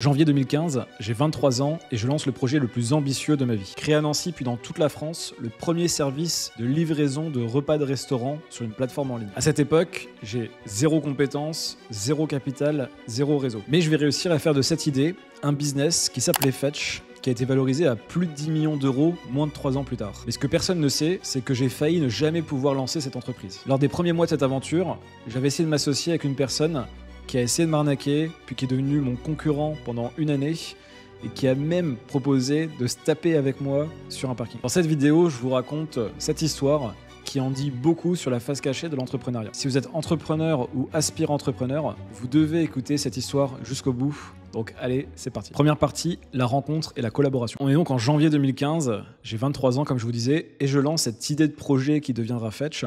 Janvier 2015, j'ai 23 ans et je lance le projet le plus ambitieux de ma vie. Créé à Nancy puis dans toute la France le premier service de livraison de repas de restaurant sur une plateforme en ligne. À cette époque, j'ai zéro compétence, zéro capital, zéro réseau. Mais je vais réussir à faire de cette idée un business qui s'appelait Fetch qui a été valorisé à plus de 10 millions d'euros moins de 3 ans plus tard. Mais ce que personne ne sait, c'est que j'ai failli ne jamais pouvoir lancer cette entreprise. Lors des premiers mois de cette aventure, j'avais essayé de m'associer avec une personne qui a essayé de m'arnaquer, puis qui est devenu mon concurrent pendant une année et qui a même proposé de se taper avec moi sur un parking. Dans cette vidéo, je vous raconte cette histoire qui en dit beaucoup sur la face cachée de l'entrepreneuriat. Si vous êtes entrepreneur ou aspirant entrepreneur, vous devez écouter cette histoire jusqu'au bout. Donc allez, c'est parti. Première partie, la rencontre et la collaboration. On est donc en janvier 2015, j'ai 23 ans comme je vous disais, et je lance cette idée de projet qui deviendra Fetch,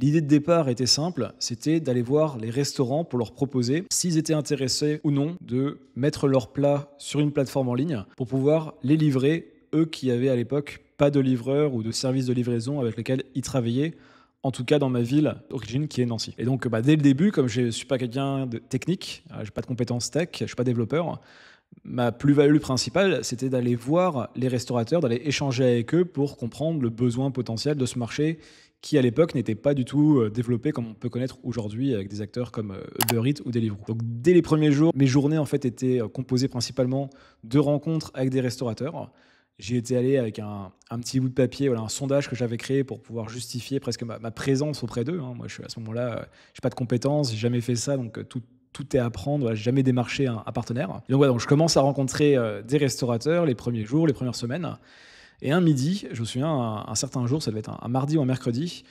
L'idée de départ était simple, c'était d'aller voir les restaurants pour leur proposer s'ils étaient intéressés ou non de mettre leurs plats sur une plateforme en ligne pour pouvoir les livrer, eux qui avaient à l'époque pas de livreur ou de service de livraison avec lequel ils travaillaient en tout cas dans ma ville d'origine qui est Nancy. Et donc bah, dès le début, comme je ne suis pas quelqu'un de technique, euh, je n'ai pas de compétences tech, je ne suis pas développeur, ma plus-value principale, c'était d'aller voir les restaurateurs, d'aller échanger avec eux pour comprendre le besoin potentiel de ce marché qui à l'époque n'était pas du tout euh, développé comme on peut connaître aujourd'hui avec des acteurs comme euh, Uber Eats ou Deliveroo. Donc dès les premiers jours, mes journées en fait étaient euh, composées principalement de rencontres avec des restaurateurs. J'y étais allé avec un, petit bout de papier, voilà, un sondage que j'avais créé pour pouvoir justifier presque ma, présence auprès d'eux. Hein. Moi, je, à ce moment-là, je n'ai pas de compétences, j'ai jamais fait ça, donc tout, est à prendre. je j'ai jamais démarché un, partenaire. donc, donc, je commence à rencontrer des restaurateurs les premiers jours, les premières semaines. Et un midi, je me souviens, un, certain jour, ça devait être un, mardi ou un mercredi,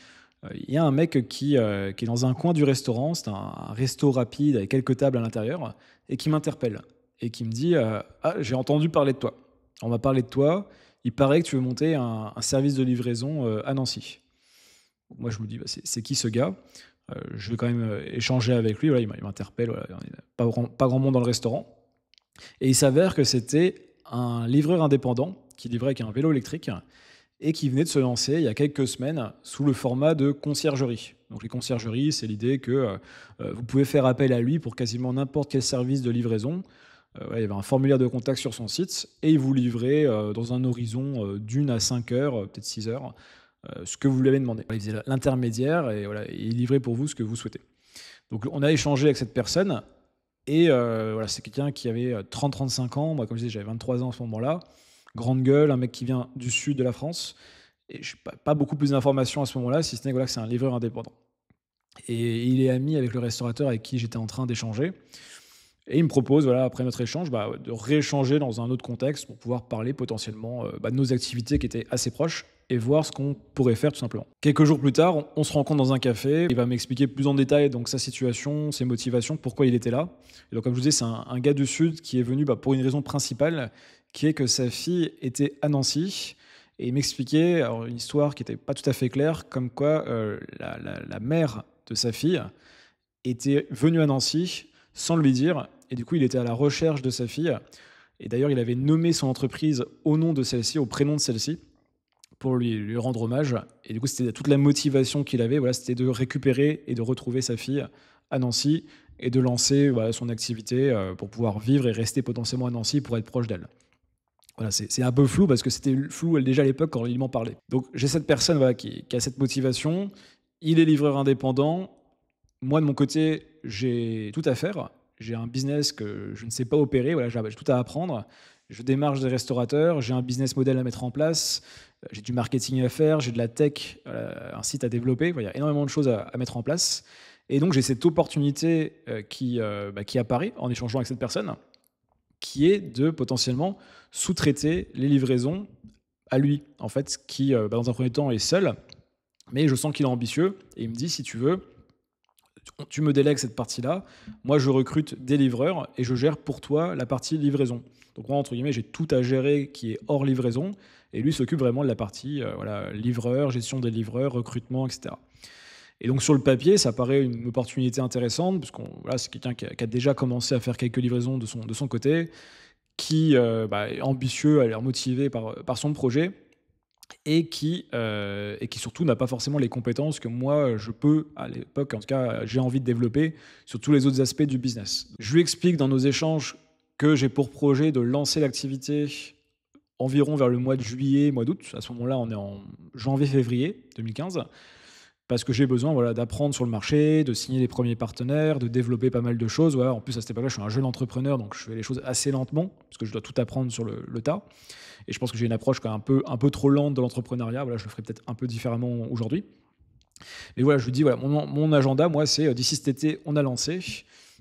euh, il y a un mec qui, euh, qui, est dans un coin du restaurant, c'est un, resto rapide avec quelques tables à l'intérieur, et qui m'interpelle et qui me dit euh, Ah, j'ai entendu parler de toi. On va parler de toi. Il paraît que tu veux monter un, service de livraison à Nancy. Moi, je me dis bah, C'est qui ce gars Je vais quand même échanger avec lui. il m'interpelle. Voilà, pas, pas grand monde dans le restaurant. Et il s'avère que c'était un livreur indépendant qui livrait avec un vélo électrique et qui venait de se lancer il y a quelques semaines sous le format de conciergerie. Donc les conciergeries, c'est l'idée que euh, euh, vous pouvez faire appel à lui pour quasiment n'importe quel service de livraison. Euh, il y avait un formulaire de contact sur son site et il vous livrait dans un horizon d'une à cinq heures, peut-être six heures, ce que vous lui avez demandé. Il faisait l'intermédiaire et voilà, il livrait pour vous ce que vous souhaitez. Donc on a échangé avec cette personne et voilà, c'est quelqu'un qui avait 30-35 ans. Moi, comme je disais, j'avais 23 ans à ce moment-là grande gueule, un mec qui vient du sud de la France. Et je n'ai pas, beaucoup plus d'informations à ce moment-là, si ce n'est que c'est un livreur indépendant. Et il est ami avec le restaurateur avec qui j'étais en train d'échanger. Et il me propose, voilà, après notre échange, bah, de rééchanger dans un autre contexte pour pouvoir parler potentiellement euh, bah, de nos activités qui étaient assez proches et voir ce qu'on pourrait faire tout simplement. Quelques jours plus tard, on, se rencontre dans un café. Il va m'expliquer plus en détail donc sa situation, ses motivations, pourquoi il était là. donc, comme je vous disais, c'est un, gars du Sud qui est venu bah, pour une raison principale, qui est que sa fille était à Nancy et il m'expliquait alors, une histoire qui n'était pas tout à fait claire, comme quoi euh, la, la, mère de sa fille était venue à Nancy sans lui dire, et du coup il était à la recherche de sa fille, et d'ailleurs il avait nommé son entreprise au nom de celle-ci, au prénom de celle-ci, pour lui, lui rendre hommage, et du coup c'était toute la motivation qu'il avait, voilà, c'était de récupérer et de retrouver sa fille à Nancy, et de lancer son activité euh, pour pouvoir vivre et rester potentiellement à Nancy pour être proche d'elle. Voilà, c'est un peu flou parce que c'était flou déjà à l'époque quand il m'en parlait. Donc j'ai cette personne qui, a cette motivation, il est livreur indépendant. Moi, de mon côté, j'ai tout à faire. J'ai un business que je ne sais pas opérer, voilà, j'ai tout à apprendre. Je démarche des restaurateurs, j'ai un business model à mettre en place, j'ai du marketing à faire, j'ai de la tech, euh, un site à développer. il y a énormément de choses à, mettre en place. Et donc j'ai cette opportunité euh, qui, euh, bah, qui apparaît en échangeant avec cette personne, qui est de potentiellement sous-traiter les livraisons à lui, en fait, qui, euh, bah, dans un premier temps, est seul. Mais je sens qu'il est ambitieux et il me dit si tu veux, tu me délègues cette partie-là. Moi, je recrute des livreurs et je gère pour toi la partie livraison. Donc moi, entre guillemets, j'ai tout à gérer qui est hors livraison. Et lui s'occupe vraiment de la partie euh, livreur, gestion des livreurs, recrutement, etc. Et donc sur le papier, ça paraît une opportunité intéressante, parce qu'on voilà, c'est quelqu'un qui, qui, a déjà commencé à faire quelques livraisons de son, de son côté, qui euh, bah, est ambitieux, à l'air motivé par, son projet et qui, euh, et qui surtout n'a pas forcément les compétences que moi je peux, à l'époque en tout cas, j'ai envie de développer sur tous les autres aspects du business. Je lui explique dans nos échanges que j'ai pour projet de lancer l'activité environ vers le mois de juillet, mois d'août. À ce moment-là, on est en janvier-février 2015 parce que j'ai besoin voilà, d'apprendre sur le marché, de signer les premiers partenaires, de développer pas mal de choses. En plus, à cette époque-là, je suis un jeune entrepreneur, donc je fais les choses assez lentement, parce que je dois tout apprendre sur le, tas. Et je pense que j'ai une approche un peu, un peu trop lente de l'entrepreneuriat. Voilà, je le ferai peut-être un peu différemment aujourd'hui. Mais voilà, je vous dis, voilà, mon, mon agenda, moi, c'est euh, d'ici cet été, on a lancé.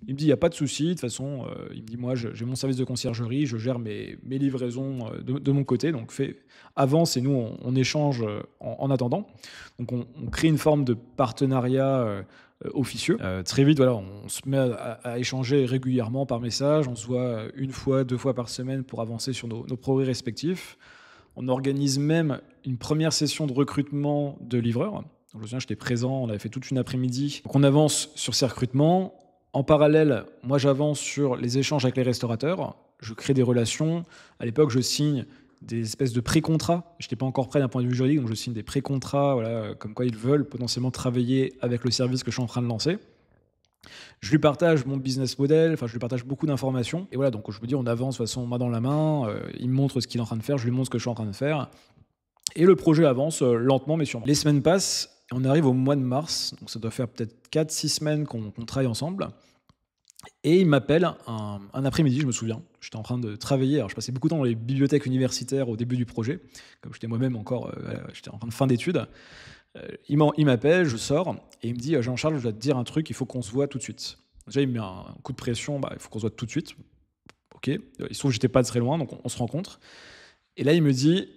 Il me dit, il n'y a pas de souci. De toute façon, euh, il me dit, moi, j'ai mon service de conciergerie, je gère mes, mes livraisons euh, de, mon côté. Donc, fait avance et nous, on, échange euh, en, attendant. Donc, on, crée une forme de partenariat. officieux. très vite, voilà, on se met à, échanger régulièrement par message. On se voit une fois, deux fois par semaine pour avancer sur nos, progrès respectifs. On organise même une première session de recrutement de livreurs. je me souviens, j'étais présent, on avait fait toute une après-midi. Donc on avance sur ces recrutements. En parallèle, moi j'avance sur les échanges avec les restaurateurs, je crée des relations. À l'époque, je signe des espèces de pré-contrats. Je n'étais pas encore prêt d'un point de vue juridique, donc je signe des pré-contrats, voilà, comme quoi ils veulent potentiellement travailler avec le service que je suis en train de lancer. Je lui partage mon business model, enfin je lui partage beaucoup d'informations. Et voilà, donc je me dis, on avance de toute façon main dans la main, euh, il me montre ce qu'il est en train de faire, je lui montre ce que je suis en train de faire. Et le projet avance euh, lentement mais sûrement. Les semaines passent, on arrive au mois de mars, donc ça doit faire peut-être 4-6 semaines qu'on travaille ensemble. Et il m'appelle un, après-midi, je me souviens. J'étais en train de travailler. Alors, je passais beaucoup de temps dans les bibliothèques universitaires au début du projet, comme j'étais moi-même encore, euh, j'étais en fin d'études. Euh, il m'appelle, je sors, et il me dit euh, Jean-Charles, je dois te dire un truc, il faut qu'on se voit tout de suite. Déjà, il me met un, coup de pression bah, il faut qu'on se voit tout de suite. Ok. Il se trouve que j'étais pas très loin, donc on se rencontre. Et là, il me dit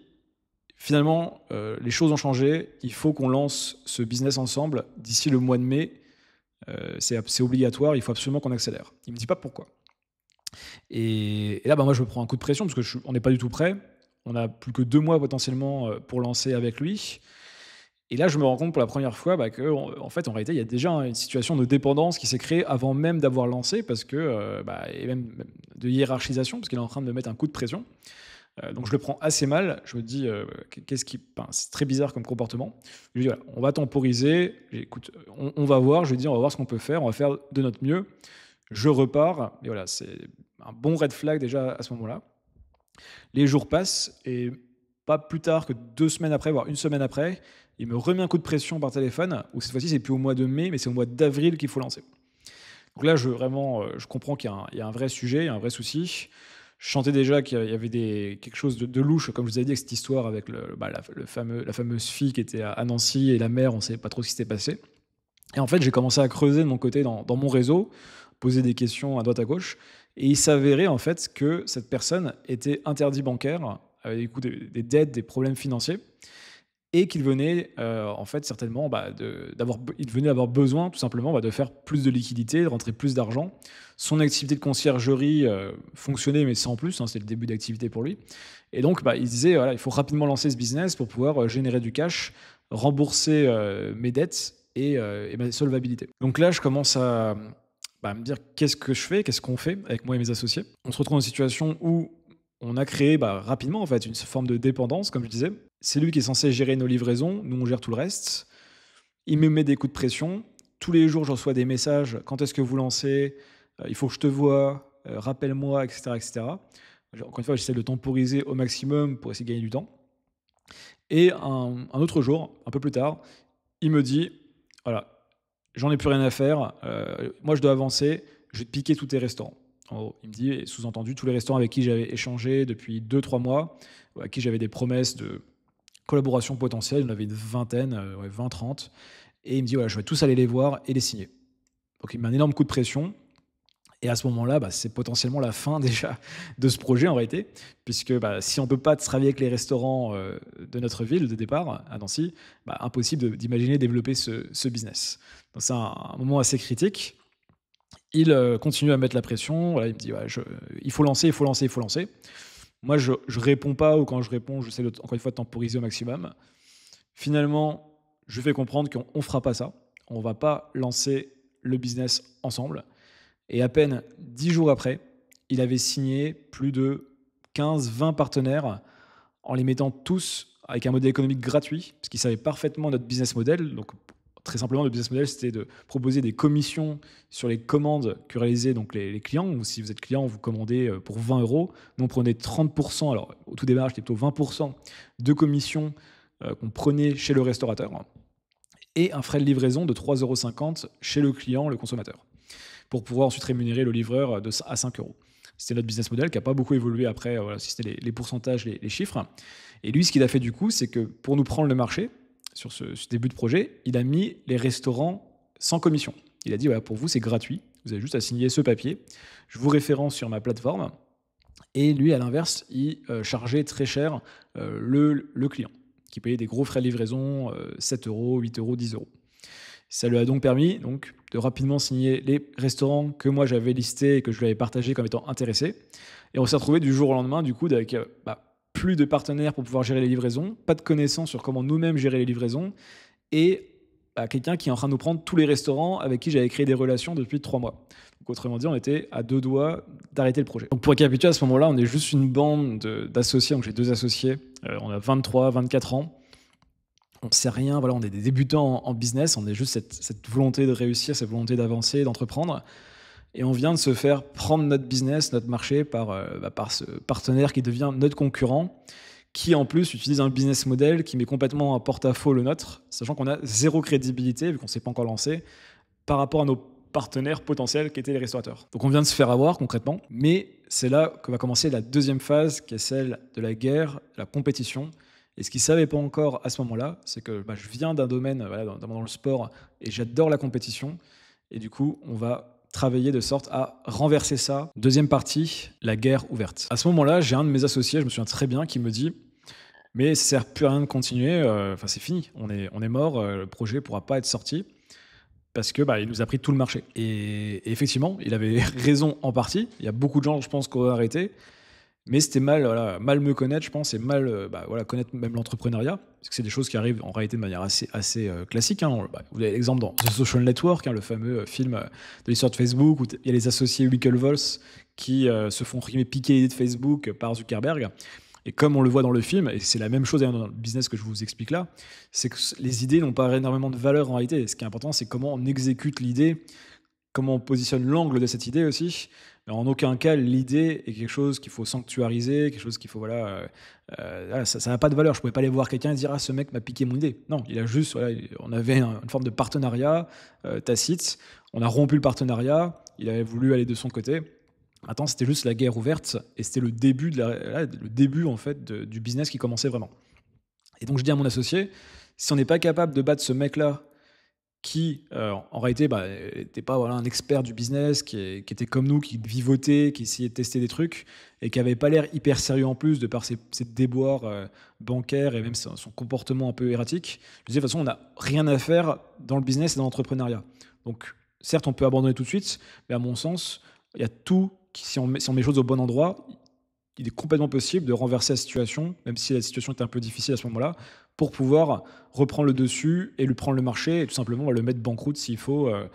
finalement, euh, les choses ont changé. Il faut qu'on lance ce business ensemble d'ici le mois de mai. Euh, c'est obligatoire, il faut absolument qu'on accélère. Il ne me dit pas pourquoi. Et, là, bah, moi, je me prends un coup de pression parce qu'on n'est pas du tout prêt. On a plus que deux mois potentiellement euh, pour lancer avec lui. Et là, je me rends compte pour la première fois bah, que, en fait, en réalité, il y a déjà une situation de dépendance qui s'est créée avant même d'avoir lancé, parce que, bah, et même de hiérarchisation, parce qu'il est en train de me mettre un coup de pression. Euh, donc je le prends assez mal. Je me dis, euh, qu'est-ce qui, c'est très bizarre comme comportement. Je lui dis, on va temporiser. Écoute, on, va voir. Je lui dis, on va voir ce qu'on peut faire. On va faire de notre mieux. Je repars. Et voilà, c'est un bon red flag déjà à ce moment-là. Les jours passent et pas plus tard que deux semaines après, voire une semaine après, il me remet un coup de pression par téléphone. Où cette fois-ci, c'est plus au mois de mai, mais c'est au mois d'avril qu'il faut lancer. Donc là, je, vraiment, euh, je comprends qu'il y, a un vrai sujet, un vrai souci. Je chantais déjà qu'il y avait quelque chose de, louche, comme je vous avais dit, avec cette histoire avec le, bah, la, le fameux, la fameuse fille qui était à, Nancy et la mère, on ne savait pas trop ce qui s'était passé. Et en fait, j'ai commencé à creuser de mon côté dans, mon réseau, poser des questions à droite à gauche, et il s'avérait en fait que cette personne était interdit bancaire, avait des, dettes, des problèmes financiers et qu'il venait euh, en fait certainement bah, d'avoir il venait avoir besoin tout simplement bah, de faire plus de liquidités, de rentrer plus d'argent son activité de conciergerie euh, fonctionnait, mais sans plus. Hein, c'est le début d'activité pour lui. Et donc, bah, il disait il faut rapidement lancer ce business pour pouvoir euh, générer du cash, rembourser euh, mes dettes et, ma solvabilité. Donc là, je commence bah, à, me dire qu'est-ce que je fais, qu'est-ce qu'on fait avec moi et mes associés. On se retrouve dans une situation où on a créé bah, rapidement en fait une forme de dépendance, comme je disais. C'est lui qui est censé gérer nos livraisons, nous on gère tout le reste. Il me met des coups de pression. Tous les jours, je reçois des messages. Quand est-ce que vous lancez euh, il faut que je te vois, euh, rappelle-moi, etc., etc. Encore une fois, j'essaie de temporiser au maximum pour essayer de gagner du temps. Et un, autre jour, un peu plus tard, il me dit, voilà, j'en ai plus rien à faire, euh, moi je dois avancer, je vais piquer tous tes restaurants. il me dit, sous-entendu, tous les restaurants avec qui j'avais échangé depuis 2-3 mois, à qui j'avais des promesses de collaboration potentielle, il y en avait une vingtaine, 20-30, et il me dit, voilà, je vais tous aller les voir et les signer. Donc il met un énorme coup de pression, et à ce moment-là, bah, c'est potentiellement la fin déjà de ce projet en réalité, puisque bah, si on ne peut pas travailler avec les restaurants euh, de notre ville de départ, à Nancy, bah, impossible d'imaginer développer ce, business. Donc c'est un, moment assez critique. Il euh, continue à mettre la pression, il me dit il faut lancer, il faut lancer, il faut lancer. Moi, je ne réponds pas, ou quand je réponds, j'essaie sais encore une fois de temporiser au maximum. Finalement, je fais comprendre qu'on ne fera pas ça, on ne va pas lancer le business ensemble et à peine dix jours après, il avait signé plus de 15-20 partenaires en les mettant tous avec un modèle économique gratuit, parce qu'il savait parfaitement notre business model. Donc, très simplement, notre business model, c'était de proposer des commissions sur les commandes que réalisaient donc les, clients. Ou si vous êtes client, vous commandez euh, pour 20 euros. Nous, on prenait 30%, alors au tout démarrage, c'était plutôt 20% de commissions euh, qu'on prenait chez le restaurateur et un frais de livraison de 3,50 euros chez le client, le consommateur pour pouvoir ensuite rémunérer le livreur euh, de, à 5 euros. C'était notre business model qui n'a pas beaucoup évolué après, euh, voilà, si c'était les, pourcentages, les, chiffres. Et lui, ce qu'il a fait du coup, c'est que pour nous prendre le marché sur ce, début de projet, il a mis les restaurants sans commission. Il a dit, voilà, pour vous, c'est gratuit. Vous avez juste à signer ce papier. Je vous référence sur ma plateforme. Et lui, à l'inverse, il euh, chargeait très cher le, client, qui payait des gros frais de livraison, 7 euros, 8 euros, 10 euros. Ça lui a donc permis donc, de rapidement signer les restaurants que moi j'avais listés et que je lui avais partagés comme étant intéressés. Et on s'est retrouvé du jour au lendemain, du coup, avec euh, bah, plus de partenaires pour pouvoir gérer les livraisons, pas de connaissances sur comment nous-mêmes gérer les livraisons, et bah, quelqu'un qui est en train de nous prendre tous les restaurants avec qui j'avais créé des relations depuis trois mois. Donc, autrement dit, on était à deux doigts d'arrêter le projet. Donc, pour récapituler, à ce moment-là, on est juste une bande d'associés, donc j'ai deux associés, euh, on a 23, 24 ans on sait rien, voilà, on est des débutants en, business, on a juste cette, volonté de réussir, cette volonté d'avancer, d'entreprendre. Et on vient de se faire prendre notre business, notre marché par, euh, bah, par ce partenaire qui devient notre concurrent, qui en plus utilise un business model qui met complètement à porte-à-faux le nôtre, sachant qu'on a zéro crédibilité, vu qu'on ne s'est pas encore lancé, par rapport à nos partenaires potentiels qui étaient les restaurateurs. Donc on vient de se faire avoir concrètement, mais c'est là que va commencer la deuxième phase, qui est celle de la guerre, la compétition et ce qu'il ne savait pas encore à ce moment-là, c'est que bah, je viens d'un domaine voilà, dans, le sport et j'adore la compétition. Et du coup, on va travailler de sorte à renverser ça. Deuxième partie, la guerre ouverte. À ce moment-là, j'ai un de mes associés, je me souviens très bien, qui me dit Mais ça ne sert plus à rien de continuer, euh, enfin c'est fini, on est, on est mort, euh, le projet ne pourra pas être sorti. Parce que bah, il nous a pris tout le marché. Et, et effectivement, il avait raison en partie. Il y a beaucoup de gens, je pense, qui ont arrêté. Mais c'était mal, voilà, mal me connaître, je pense, et mal euh, bah, voilà, connaître même l'entrepreneuriat, parce que c'est des choses qui arrivent en réalité de manière assez, assez euh, classique. Hein. Bah, vous avez l'exemple dans The Social Network, hein, le fameux euh, film de l'histoire de Facebook, où il y a les associés Winklevoss qui se font piquer l'idée de Facebook par Zuckerberg. Et comme on le voit dans le film, et c'est la même chose dans le business que je vous explique là, c'est que les idées n'ont pas énormément de valeur en réalité. Ce qui est important, c'est comment on exécute l'idée, comment on positionne l'angle de cette idée aussi. En aucun cas, l'idée est quelque chose qu'il faut sanctuariser, quelque chose qu'il faut. Voilà, euh, euh, ça n'a pas de valeur. Je ne pouvais pas aller voir quelqu'un et dire Ah, ce mec m'a piqué mon idée. Non, il a juste. on avait une forme de partenariat euh, tacite. On a rompu le partenariat. Il avait voulu aller de son côté. Maintenant, c'était juste la guerre ouverte et c'était le début, le début en fait, du business qui commençait vraiment. Et donc, je dis à mon associé si on n'est pas capable de battre ce mec-là qui, euh, en réalité, n'était bah, pas voilà, un expert du business, qui, était comme nous, qui vivotait, qui essayait de tester des trucs, et qui n'avait pas l'air hyper sérieux en plus, de par ses, déboires euh, bancaires et même son, comportement un peu erratique. Je disais, de toute façon, on n'a rien à faire dans le business et dans l'entrepreneuriat. Donc, certes, on peut abandonner tout de suite, mais à mon sens, il y a tout, si, on met, si on met les choses au bon endroit, il est complètement possible de renverser la situation, même si la situation était un peu difficile à ce moment-là, pour pouvoir reprendre le dessus et lui prendre le marché et tout simplement bah, le mettre banqueroute s'il faut, euh,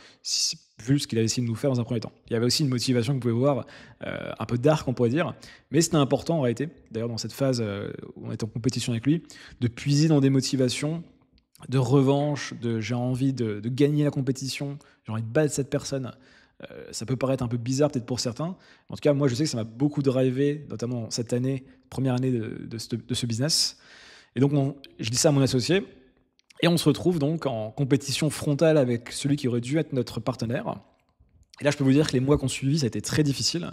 vu ce qu'il avait essayé de nous faire dans un premier temps. Il y avait aussi une motivation que vous pouvez voir, euh, un peu dark on pourrait dire, mais c'était important en réalité, d'ailleurs dans cette phase euh, où on est en compétition avec lui, de puiser dans des motivations de revanche, de j'ai envie de, gagner la compétition, j'ai envie de battre cette personne. ça peut paraître un peu bizarre peut-être pour certains. En tout cas, moi je sais que ça m'a beaucoup drivé, notamment cette année, première année de, ce, de ce business. Et donc, je dis ça à mon associé. Et on se retrouve donc en compétition frontale avec celui qui aurait dû être notre partenaire. Et là, je peux vous dire que les mois qu'on suivi, ça a été très difficile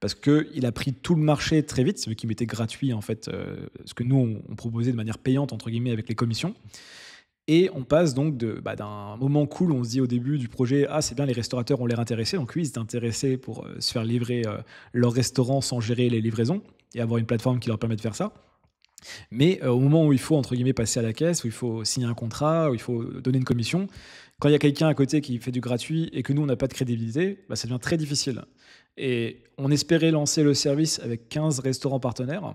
parce qu'il a pris tout le marché très vite, Ce qui m'était gratuit en fait, euh, ce que nous on, proposait de manière payante entre guillemets avec les commissions. Et on passe donc bah, d'un moment cool, on se dit au début du projet, ah c'est bien, les restaurateurs ont l'air intéressés, donc oui, ils étaient intéressés pour euh, se faire livrer euh, leur restaurant sans gérer les livraisons et avoir une plateforme qui leur permet de faire ça. Mais euh, au moment où il faut, entre guillemets, passer à la caisse, où il faut signer un contrat, où il faut donner une commission, quand il y a quelqu'un à côté qui fait du gratuit et que nous, on n'a pas de crédibilité, bah, ça devient très difficile. Et on espérait lancer le service avec 15 restaurants partenaires.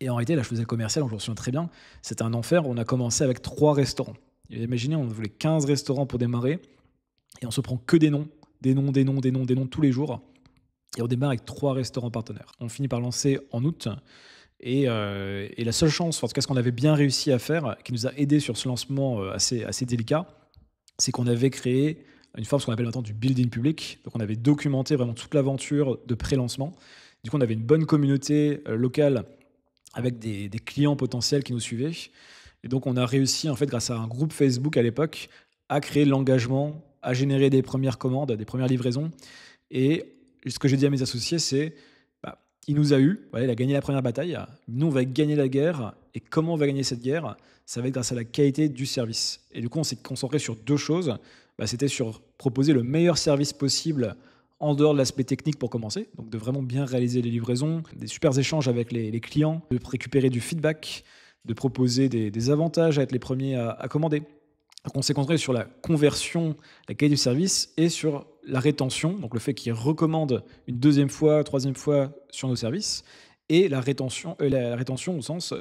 Et en réalité, la chose commerciale, je me souviens très bien, c'était un enfer. On a commencé avec 3 restaurants. imaginez, on voulait 15 restaurants pour démarrer. Et on se prend que des noms, des noms, des noms, des noms, des noms tous les jours. Et on démarre avec 3 restaurants partenaires. On finit par lancer en août. Euh, et, la seule chance, en tout cas ce qu'on avait bien réussi à faire, qui nous a aidé sur ce lancement euh, assez, assez délicat, c'est qu'on avait créé une forme, ce qu'on appelle maintenant du building public. Donc on avait documenté vraiment toute l'aventure de pré-lancement. Du coup, on avait une bonne communauté euh, locale avec des, des, clients potentiels qui nous suivaient. Et donc on a réussi, en fait, grâce à un groupe Facebook à l'époque, à créer l'engagement, à générer des premières commandes, des premières livraisons. Et ce que j'ai dit à mes associés, c'est il nous a eu, il a gagné la première bataille, nous on va gagner la guerre, et comment on va gagner cette guerre Ça va être grâce à la qualité du service. Et du coup on s'est concentré sur deux choses, bah, c'était sur proposer le meilleur service possible en dehors de l'aspect technique pour commencer, donc de vraiment bien réaliser les livraisons, des super échanges avec les, clients, de récupérer du feedback, de proposer des, avantages à être les premiers à, à commander. Donc on s'est concentré sur la conversion, la qualité du service et sur la rétention, donc le fait qu'ils recommandent une deuxième fois, troisième fois sur nos services, et la rétention, euh, la rétention au sens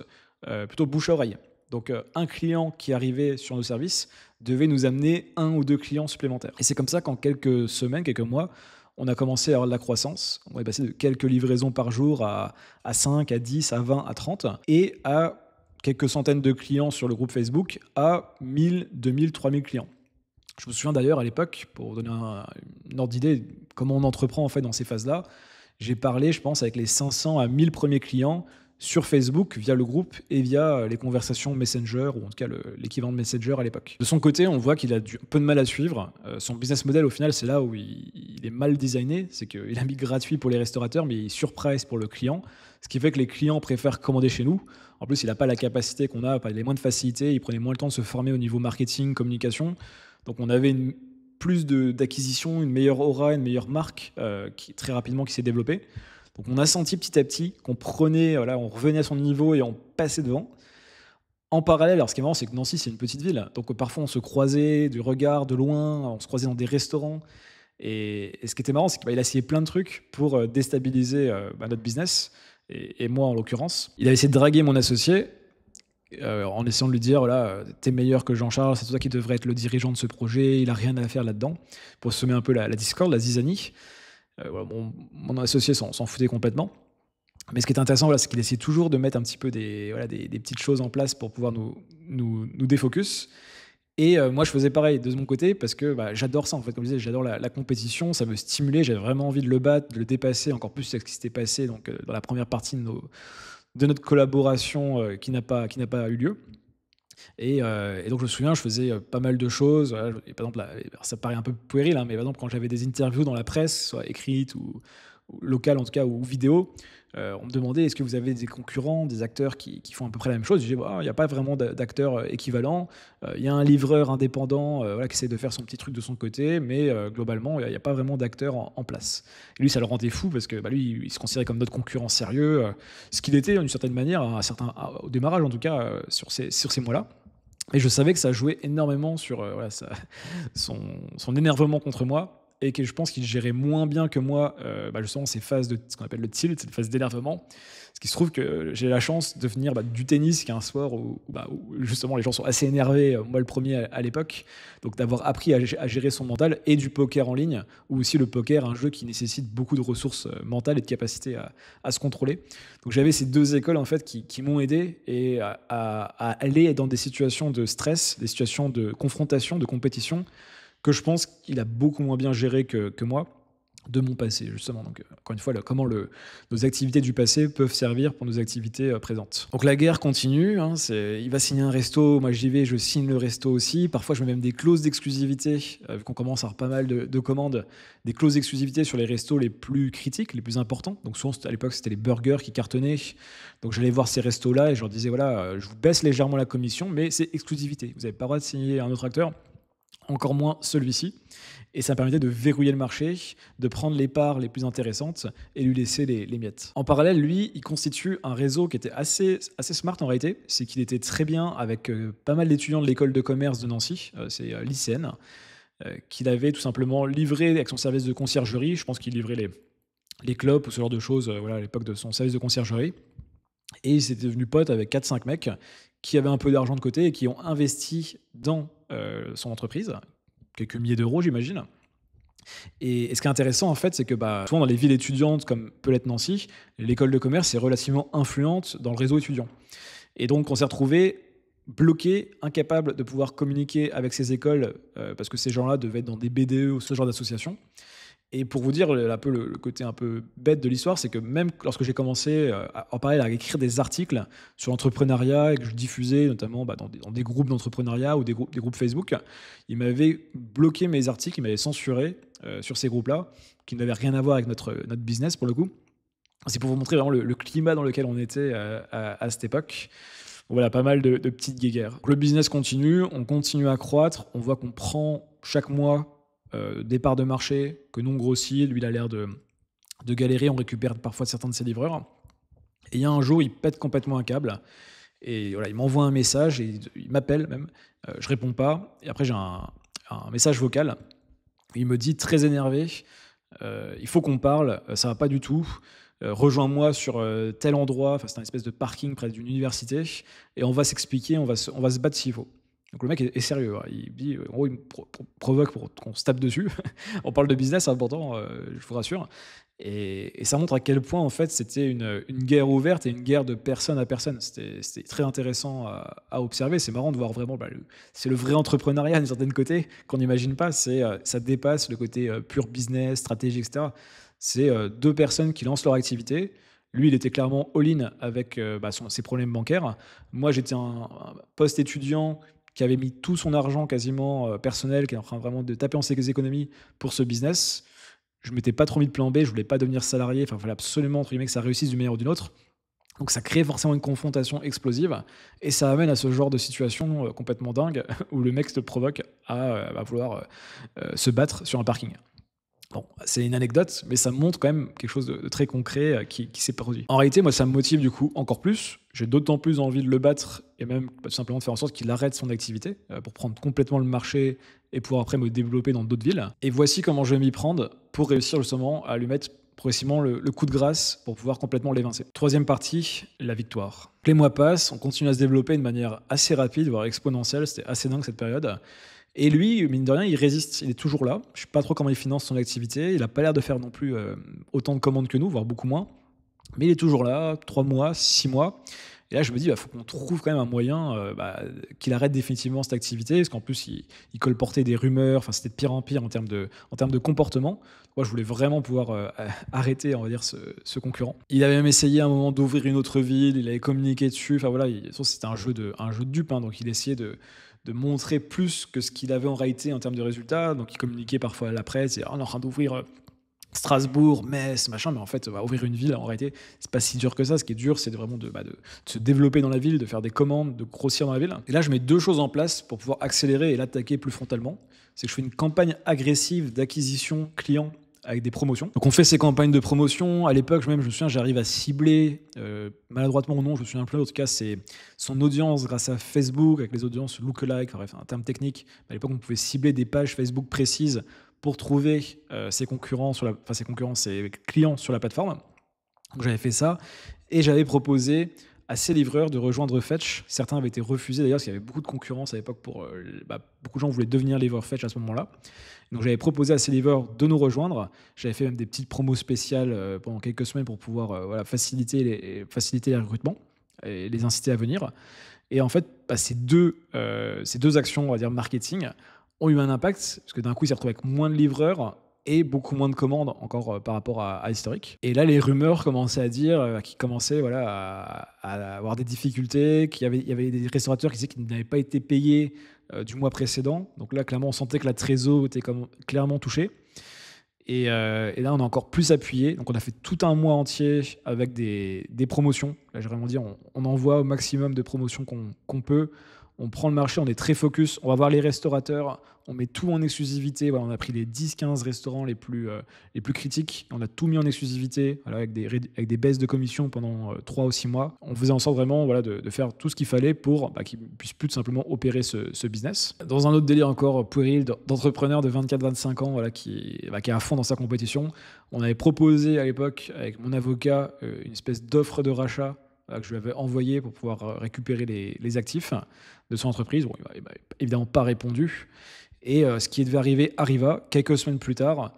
euh, plutôt bouche oreille. Donc euh, un client qui arrivait sur nos services devait nous amener un ou deux clients supplémentaires. Et c'est comme ça qu'en quelques semaines, quelques mois, on a commencé à avoir de la croissance. On est passé de quelques livraisons par jour à, à 5, à 10, à 20, à 30, et à quelques centaines de clients sur le groupe Facebook à 1000, 2000, 3000 clients. Je me souviens d'ailleurs à l'époque, pour donner un, une ordre d'idée, comment on entreprend en fait dans ces phases-là, j'ai parlé, je pense, avec les 500 à 1000 premiers clients sur Facebook via le groupe et via euh, les conversations Messenger, ou en tout cas l'équivalent de Messenger à l'époque. De son côté, on voit qu'il a un peu de mal à suivre. Euh, son business model, au final, c'est là où il, est mal designé. C'est qu'il a mis gratuit pour les restaurateurs, mais il surprise pour le client. Ce qui fait que les clients préfèrent commander chez nous. En plus, il n'a pas la capacité qu'on a, pas les moins de facilité, il prenait moins le temps de se former au niveau marketing, communication. Donc on avait une, plus d'acquisitions, une meilleure aura, une meilleure marque euh, qui, très rapidement qui s'est développée. Donc on a senti petit à petit qu'on prenait, on revenait à son niveau et on passait devant. En parallèle, alors ce qui est marrant, c'est que Nancy, c'est une petite ville. Donc parfois, on se croisait du regard, de loin, on se croisait dans des restaurants. Et, ce qui était marrant, c'est qu'il a essayé plein de trucs pour euh, déstabiliser euh, bah, notre business, et moi en l'occurrence. Il a essayé de draguer mon associé euh, en essayant de lui dire voilà, euh, t'es meilleur que Jean-Charles, c'est toi qui devrais être le dirigeant de ce projet, il a rien à faire là-dedans, pour semer un peu la, discorde, la zizanie. Euh, mon associé s'en foutait complètement. Mais ce qui est intéressant, voilà, c'est qu'il essaie toujours de mettre un petit peu des, voilà, des, petites choses en place pour pouvoir nous, nous, nous défocus. Et moi, je faisais pareil de mon côté parce que bah, j'adore ça, en fait. Comme je disais, j'adore la, compétition, ça me stimulait, j'avais vraiment envie de le battre, de le dépasser, encore plus que ce qui s'était passé donc, dans la première partie de nos, de notre collaboration euh, qui n'a pas, qui pas eu lieu. Euh, et, donc je me souviens, je faisais euh, pas mal de choses. par exemple, ça paraît un peu puéril, hein, mais par exemple, quand j'avais des interviews dans la presse, soit écrite ou, ou locale en tout cas, ou vidéo, euh, on me demandait est-ce que vous avez des concurrents, des acteurs qui, font à peu près la même chose. Je disais, ah, il n'y a pas vraiment d'acteurs euh, équivalents. Euh, il y a un livreur indépendant qui essaie de faire son petit truc de son côté, mais globalement, il n'y a, pas vraiment d'acteurs en, place. Et lui, ça le rendait fou parce que bah, lui, il se considérait comme notre concurrent sérieux, ce qu'il était d'une certaine manière, au démarrage en tout cas, sur ces, mois-là. Et je savais que ça jouait énormément sur son énervement contre moi et que je pense qu'il gérait moins bien que moi euh, bah, justement ces phases de ce qu'on appelle le tilt, cette phase d'énervement. Ce qui se trouve que j'ai la chance de venir bah, du tennis, qui est un sport où, bah, justement les gens sont assez énervés, euh, moi le premier à, l'époque, donc d'avoir appris à, gérer son mental et du poker en ligne, ou aussi le poker, un jeu qui nécessite beaucoup de ressources euh, mentales et de capacité à, se contrôler. Donc j'avais ces deux écoles en fait qui, m'ont aidé et à, à aller dans des situations de stress, des situations de confrontation, de compétition que je pense qu'il a beaucoup moins bien géré que, moi de mon passé, justement. Donc, euh, encore une fois, comment nos activités du passé peuvent servir pour nos activités euh, présentes. Donc, la guerre continue. Hein, il va signer un resto, moi j'y vais, je signe le resto aussi. Parfois, je mets même des clauses d'exclusivité, euh, vu qu'on commence à avoir pas mal de, de commandes, des clauses d'exclusivité sur les restos les plus critiques, les plus importants. Donc, souvent, à l'époque, c'était les burgers qui cartonnaient. Donc, j'allais voir ces restos-là et je leur disais, voilà, je vous baisse légèrement la commission, mais c'est exclusivité. Vous n'avez pas le droit de signer un autre acteur encore moins celui-ci. Et ça permettait de verrouiller le marché, de prendre les parts les plus intéressantes et lui laisser les, miettes. En parallèle, lui, il constitue un réseau qui était assez, assez smart en réalité. C'est qu'il était très bien avec euh, pas mal d'étudiants de l'école de commerce de Nancy, euh, c'est euh, l'ICN, qu'il avait tout simplement livré avec son service de conciergerie. Je pense qu'il livrait les, les clopes ou ce genre de choses voilà, à l'époque de son service de conciergerie. Et il s'était devenu pote avec 4-5 mecs qui avaient un peu d'argent de côté et qui ont investi dans euh, son entreprise, quelques milliers d'euros, j'imagine. Et, ce qui est intéressant, en fait, c'est que bah, souvent dans les villes étudiantes, comme peut l'être Nancy, l'école de commerce est relativement influente dans le réseau étudiant. Et donc, on s'est retrouvé bloqué, incapable de pouvoir communiquer avec ces écoles, euh, parce que ces gens-là devaient être dans des BDE ou ce genre d'association. Et pour vous dire un peu le, côté un peu bête de l'histoire, c'est que même lorsque j'ai commencé euh, à, en parallèle à écrire des articles sur l'entrepreneuriat et que je diffusais notamment bah, dans, des, groupes d'entrepreneuriat ou des groupes, Facebook, ils m'avaient bloqué mes articles, ils m'avaient censuré euh, sur ces groupes-là, qui n'avaient rien à voir avec notre, notre business pour le coup. C'est pour vous montrer vraiment le, climat dans lequel on était euh, à, cette époque. Voilà, pas mal de, petites guéguerres. le business continue, on continue à croître, on voit qu'on prend chaque mois euh, départ de marché que non on grossit, lui il a l'air de, de galérer, on récupère parfois certains de ses livreurs. Et il y a un jour, il pète complètement un câble. Et voilà, il m'envoie un message, et il m'appelle même, euh, je réponds pas. Et après, j'ai un, message vocal. Il me dit très énervé euh, il faut qu'on parle, ça va pas du tout. Rejoins-moi sur tel endroit, c'est un espèce de parking près d'une université, et on va s'expliquer, on va on va se battre s'il faut. Donc le mec est, sérieux. Hein. Il provoque pour qu'on se tape dessus. On parle de business, c'est important, euh, je vous rassure. Et, ça montre à quel point, en fait, c'était une, guerre ouverte et une guerre de personne à personne. C'était très intéressant à, observer. C'est marrant de voir vraiment, bah, c'est le vrai entrepreneuriat d'une certaine côté qu'on n'imagine pas. C'est euh, ça dépasse le côté euh, pur business, stratégie, etc. C'est deux personnes qui lancent leur activité. Lui, il était clairement all-in avec bah, ses problèmes bancaires. Moi, j'étais un, un post-étudiant qui avait mis tout son argent quasiment euh, personnel, qui est en train vraiment de taper en ses économies pour ce business. Je m'étais pas trop mis de plan B, je voulais pas devenir salarié. Enfin, il fallait absolument entre que ça réussisse du meilleur ou d'une autre. Donc ça crée forcément une confrontation explosive et ça amène à ce genre de situation euh, complètement dingue où le mec te provoque à euh, vouloir se battre sur un parking. Bon, c'est une anecdote, mais ça montre quand même quelque chose de, très concret euh, qui, s'est produit. En réalité, moi, ça me motive du coup encore plus. J'ai d'autant plus envie de le battre et même bah, tout simplement de faire en sorte qu'il arrête son activité euh, pour prendre complètement le marché et pouvoir après me développer dans d'autres villes. Et voici comment je vais m'y prendre pour réussir justement à lui mettre progressivement le, le, coup de grâce pour pouvoir complètement l'évincer. Troisième partie, la victoire. Les mois passent, on continue à se développer de manière assez rapide, voire exponentielle, c'était assez dingue cette période. Et lui, mine de rien, il résiste, il est toujours là. Je sais pas trop comment il finance son activité. Il a pas l'air de faire non plus euh, autant de commandes que nous, voire beaucoup moins. Mais il est toujours là, trois mois, six mois. Et là, je me dis, il bah, faut qu'on trouve quand même un moyen euh, bah, qu'il arrête définitivement cette activité, parce qu'en plus, il, il, colportait des rumeurs, enfin, c'était de pire en pire en termes de, en de comportement. Moi, je voulais vraiment pouvoir euh, arrêter, on va dire, ce, concurrent. Il avait même essayé à un moment d'ouvrir une autre ville, il avait communiqué dessus, enfin voilà, c'était un jeu de, un jeu de dupe, hein. donc il essayait de, de montrer plus que ce qu'il avait en réalité en termes de résultats. Donc il communiquait parfois à la presse, et, oh, est en train d'ouvrir euh, Strasbourg, Metz, machin, mais en fait, va bah, ouvrir une ville, en réalité, c'est pas si dur que ça. Ce qui est dur, c'est vraiment de, bah, de, se développer dans la ville, de faire des commandes, de grossir dans la ville. Et là, je mets deux choses en place pour pouvoir accélérer et l'attaquer plus frontalement. C'est que je fais une campagne agressive d'acquisition client avec des promotions. Donc on fait ces campagnes de promotion. À l'époque, même, je me souviens, j'arrive à cibler, euh, maladroitement ou non, je me souviens plus, en tout cas, c'est son audience grâce à Facebook, avec les audiences lookalike, bref, un terme technique. À l'époque, on pouvait cibler des pages Facebook précises pour trouver euh, ses concurrents, sur la, enfin ses concurrents, ses clients sur la plateforme. Donc j'avais fait ça et j'avais proposé à ces livreurs de rejoindre Fetch. Certains avaient été refusés d'ailleurs parce qu'il y avait beaucoup de concurrence à l'époque pour. Euh, bah, beaucoup de gens voulaient devenir livreur Fetch à ce moment-là. Donc j'avais proposé à ces livreurs de nous rejoindre. J'avais fait même des petites promos spéciales euh, pendant quelques semaines pour pouvoir euh, faciliter, les, recrutements et les inciter à venir. Et en fait, bah, ces, deux, ces deux actions, on va dire marketing, ont eu un impact parce que d'un coup, ils se retrouvé avec moins de livreurs et beaucoup moins de commandes encore euh, par rapport à, historique. Et là, les rumeurs commençaient à dire euh, qu'ils commençaient voilà, à, avoir des difficultés, qu'il y avait, il y avait des restaurateurs qui disaient qu'ils n'avaient pas été payés euh, du mois précédent. Donc là, clairement, on sentait que la trésor était comme, clairement touchée. Et, là, on a encore plus appuyé. Donc on a fait tout un mois entier avec des, des promotions. Là, j'ai vraiment dit, on, envoie au maximum de promotions qu'on, qu'on peut on prend le marché, on est très focus, on va voir les restaurateurs, on met tout en exclusivité. on a pris les 10-15 restaurants les plus, euh, les plus critiques, on a tout mis en exclusivité avec, des, avec des baisses de commission pendant 3 euh, ou 6 mois. On faisait en sorte vraiment voilà, de, faire tout ce qu'il fallait pour bah, qu'ils puissent plus simplement opérer ce, business. Dans un autre délire encore puéril d'entrepreneur de 24-25 ans voilà, qui, bah, qui est à fond dans sa compétition, on avait proposé à l'époque avec mon avocat euh, une espèce d'offre de rachat que je lui avais envoyé pour pouvoir récupérer les, les actifs de son entreprise. Bon, il évidemment pas répondu. Et euh, ce qui devait arriver arriva. Quelques semaines plus tard,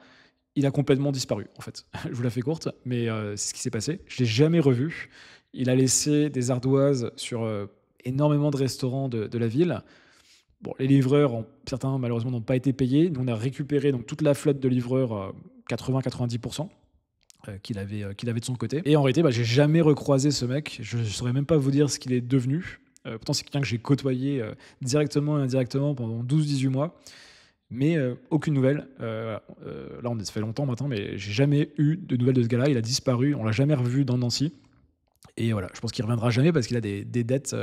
il a complètement disparu, en fait. Je vous la fais courte, mais euh, c'est ce qui s'est passé. Je l'ai jamais revu. Il a laissé des ardoises sur euh, énormément de restaurants de, la ville. Bon, les livreurs, certains malheureusement n'ont pas été payés. Nous, on a récupéré donc, toute la flotte de livreurs, 80-90%. qu'il avait, qu'il avait de son côté. Et en réalité, bah, j'ai jamais recroisé ce mec. Je ne saurais même pas vous dire ce qu'il est devenu. Euh, pourtant, c'est quelqu'un que j'ai côtoyé euh, directement et indirectement pendant 12-18 mois. Mais euh, aucune nouvelle. là, on est, ça fait longtemps maintenant, mais j'ai jamais eu de nouvelles de ce gars-là. Il a disparu. On l'a jamais revu dans Nancy. Et voilà, je pense qu'il reviendra jamais parce qu'il a des, dettes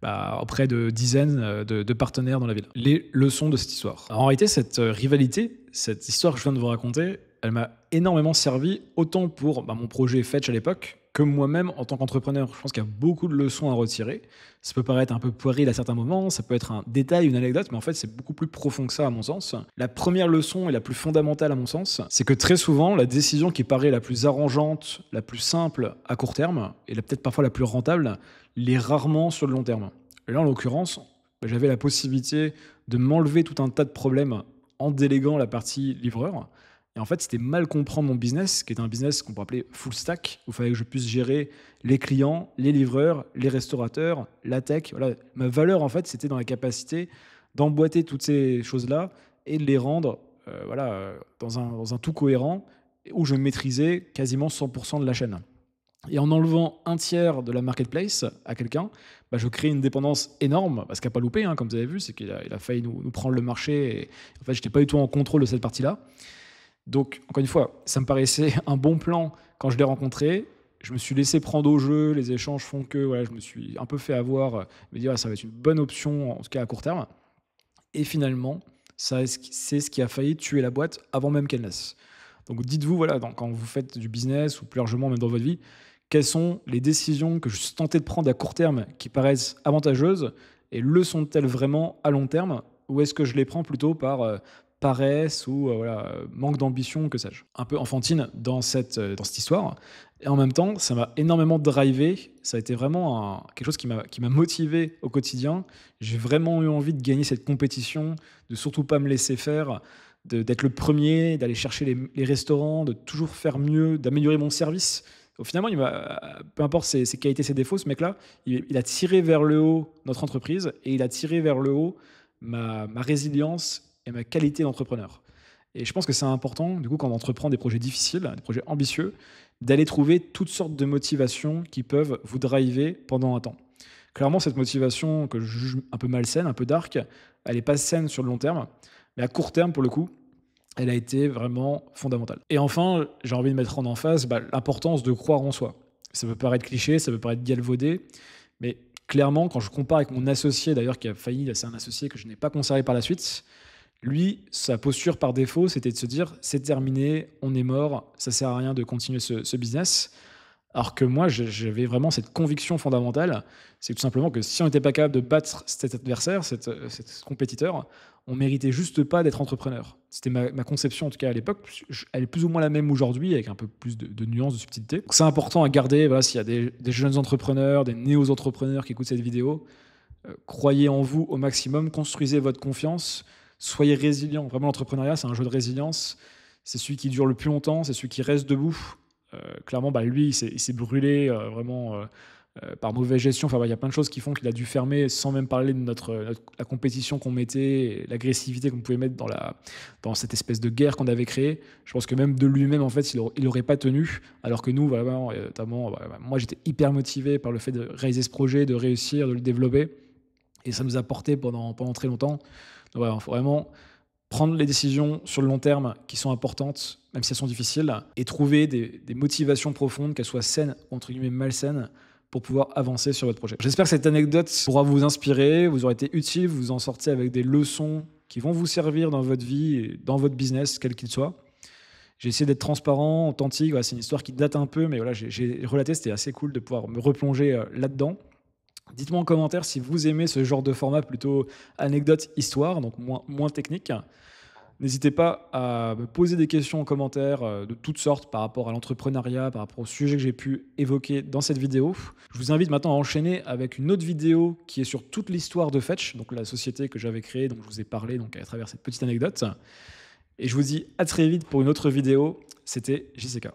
bah, auprès de dizaines de, partenaires dans la ville. Les leçons de cette histoire. en réalité, cette rivalité, cette histoire que je viens de vous raconter, elle m'a énormément servi, autant pour bah, mon projet Fetch à l'époque, que moi-même en tant qu'entrepreneur. Je pense qu'il y a beaucoup de leçons à retirer. Ça peut paraître un peu puéril à certains moments, ça peut être un détail, une anecdote, mais en fait, c'est beaucoup plus profond que ça, à mon sens. La première leçon et la plus fondamentale, à mon sens, c'est que très souvent, la décision qui paraît la plus arrangeante, la plus simple à court terme, et peut-être parfois la plus rentable, l'est rarement sur le long terme. Et là, en l'occurrence, j'avais la possibilité de m'enlever tout un tas de problèmes en déléguant la partie livreur. Et en fait, c'était mal comprendre mon business, qui est un business qu'on pourrait appeler full stack, où il fallait que je puisse gérer les clients, les livreurs, les restaurateurs, la tech. Voilà. Ma valeur, en fait, c'était dans la capacité d'emboîter toutes ces choses-là et de les rendre euh, voilà, dans un, tout cohérent où je maîtrisais quasiment 100% de la chaîne. Et en enlevant un tiers de la marketplace à quelqu'un, bah, je crée une dépendance énorme, parce qu'il n'a pas loupé, hein, comme vous avez vu, c'est qu'il a, failli nous, prendre le marché. Et en fait, je n'étais pas du tout en contrôle de cette partie-là. Donc, encore une fois, ça me paraissait un bon plan quand je l'ai rencontré. Je me suis laissé prendre au jeu, les échanges font que voilà, je me suis un peu fait avoir, euh, me dire ah, ça va être une bonne option, en tout cas à court terme. Et finalement, c'est ce qui a failli tuer la boîte avant même qu'elle naisse. Donc dites-vous, voilà, donc quand vous faites du business ou plus largement même dans votre vie, quelles sont les décisions que je suis tenté de prendre à court terme qui paraissent avantageuses et le sont-elles vraiment à long terme ou est-ce que je les prends plutôt par euh, paresse ou euh, manque d'ambition, que sais-je. Un peu enfantine dans cette, euh, dans cette histoire. Et en même temps, ça m'a énormément drivé. Ça a été vraiment quelque chose qui m'a motivé au quotidien. J'ai vraiment eu envie de gagner cette compétition, de surtout pas me laisser faire d'être le premier, d'aller chercher les, restaurants, de toujours faire mieux, d'améliorer mon service. Finalement, il peu importe ses, ses, qualités, ses défauts, ce mec-là, il, a tiré vers le haut notre entreprise et il a tiré vers le haut ma, ma résilience et ma qualité d'entrepreneur. Et je pense que c'est important, du coup, quand on entreprend des projets difficiles, des projets ambitieux, d'aller trouver toutes sortes de motivations qui peuvent vous driver pendant un temps. Clairement, cette motivation que je juge un peu malsaine, un peu dark, elle n'est pas saine sur le long terme, mais à court terme, pour le coup, elle a été vraiment fondamentale. Et enfin, j'ai envie de mettre en emphase bah, l'importance de croire en soi. Ça peut paraître cliché, ça peut paraître galvaudé, mais clairement, quand je compare avec mon associé, d'ailleurs, qui a failli, c'est un associé que je n'ai pas conservé par la suite, lui, sa posture par défaut, c'était de se dire c'est terminé, on est mort, ça sert à rien de continuer ce, business. Alors que moi, j'avais vraiment cette conviction fondamentale, c'est tout simplement que si on n'était pas capable de battre cet adversaire, cet, euh, compétiteur, on méritait juste pas d'être entrepreneur. C'était ma, conception, en tout cas à l'époque. Elle est plus ou moins la même aujourd'hui, avec un peu plus de, nuances, de subtilité. C'est important à garder, voilà, s'il y a des, jeunes entrepreneurs, des néo-entrepreneurs qui écoutent cette vidéo, euh, croyez en vous au maximum, construisez votre confiance soyez résilient. Vraiment, l'entrepreneuriat, c'est un jeu de résilience. C'est celui qui dure le plus longtemps, c'est celui qui reste debout. Euh, clairement, bah, lui, il s'est brûlé euh, vraiment euh, par mauvaise gestion. Enfin, bah, il y a plein de choses qui font qu'il a dû fermer, sans même parler de notre, la compétition qu'on mettait, l'agressivité qu'on pouvait mettre dans, la, dans cette espèce de guerre qu'on avait créée. Je pense que même de lui-même, en fait, il n'aurait pas tenu. Alors que nous, vraiment, notamment, bah, moi, j'étais hyper motivé par le fait de réaliser ce projet, de réussir, de le développer. Et ça nous a porté pendant, très longtemps. Donc faut vraiment prendre les décisions sur le long terme qui sont importantes, même si elles sont difficiles, et trouver des, motivations profondes, qu'elles soient saines ou entre guillemets malsaines, pour pouvoir avancer sur votre projet. J'espère que cette anecdote pourra vous inspirer, vous aura été utile, vous en sortez avec des leçons qui vont vous servir dans votre vie, dans votre business, quel qu'il soit. J'ai essayé d'être transparent, authentique. c'est une histoire qui date un peu, mais voilà, j'ai relaté. C'était assez cool de pouvoir me replonger euh, là-dedans. Dites-moi en commentaire si vous aimez ce genre de format plutôt anecdote histoire, donc moins, moins technique. N'hésitez pas à me poser des questions en commentaire euh, de toutes sortes par rapport à l'entrepreneuriat, par rapport au sujet que j'ai pu évoquer dans cette vidéo. Je vous invite maintenant à enchaîner avec une autre vidéo qui est sur toute l'histoire de Fetch, donc la société que j'avais créée, dont je vous ai parlé donc à travers cette petite anecdote. Et je vous dis à très vite pour une autre vidéo. C'était JCK.